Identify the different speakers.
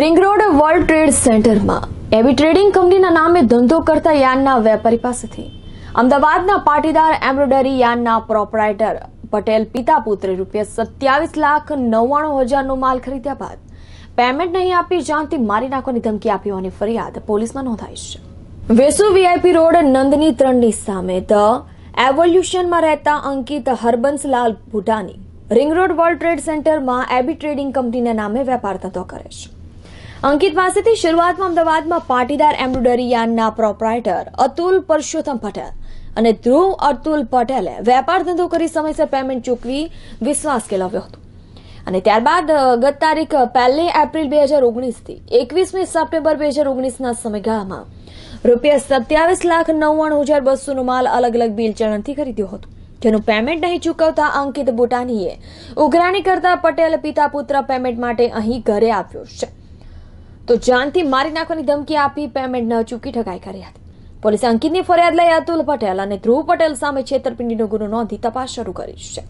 Speaker 1: ring road world trade સેન્ટરમાં એવી trading કંપનીના નામે ધંધો કરતા યાનના વેપારી પાસેથી અમદાવાદના પાટીદાર એમ્બ્રોડરી યાનના પ્રોપરાઇટર પટેલ પિતા પુત્રે રૂપિયા સત્યાવીસ લાખ નવ્વાણું હજારનો માલ ખરીદ્યા બાદ પેમેન્ટ નહીં આપી જાણથી મારી નાખવાની ધમકી આપી હોવાની ફરિયાદ પોલીસમાં નોંધાઈ છે વેસુ વીઆઈપી રોડ નંદની ત્રણની સામે ધ એવોલ્યુશનમાં રહેતા Ankit Harbanslal Bhutani ring road world trade સેન્ટરમાં એબી ટ્રેડિંગ કંપનીના નામે વેપાર ધંધો કરે છે અંકિત પાસેથી શરૂઆતમાં અમદાવાદમાં પાટીદાર એમ્બ્રોડરી યાનના પ્રોપરાઇટર અતુલ પરસોત્તમ પટેલ અને ધ્રુવ અતુલ પટેલે વેપાર ધંધો કરી સમયસર પેમેન્ટ ચૂકવી વિશ્વાસ કેળવ્યો હતો અને ત્યારબાદ ગત તારીખ પહેલી એપ્રિલ બે હજાર ઓગણીસથી એકવીસમી સપ્ટેમ્બર બે હજાર ઓગણીસના સમયગાળામાં રૂપિયા સત્યાવીસ લાખ નવ્વાણું હજાર બસોનો માલ અલગ અલગ બિલ ચલણથી ખરીદ્યો હતો જેનું પેમેન્ટ નહીં ચૂકવતા અંકિત બુટાનીએ ઉઘરાણી કરતા પટેલ પિતા પુત્ર પેમેન્ટ માટે અહીં ઘરે આવ્યો છે તો જાનથી મારી નાખવાની ધમકી આપી પેમેન્ટ ન ચૂકી ઠગાઈ કરી હતી પોલીસે અંકિતની ફરિયાદ લઈ અતુલ પટેલ અને ધ્રુવ પટેલ સામે છેતરપિંડીનો ગુનો નોંધી તપાસ શરૂ કરી છે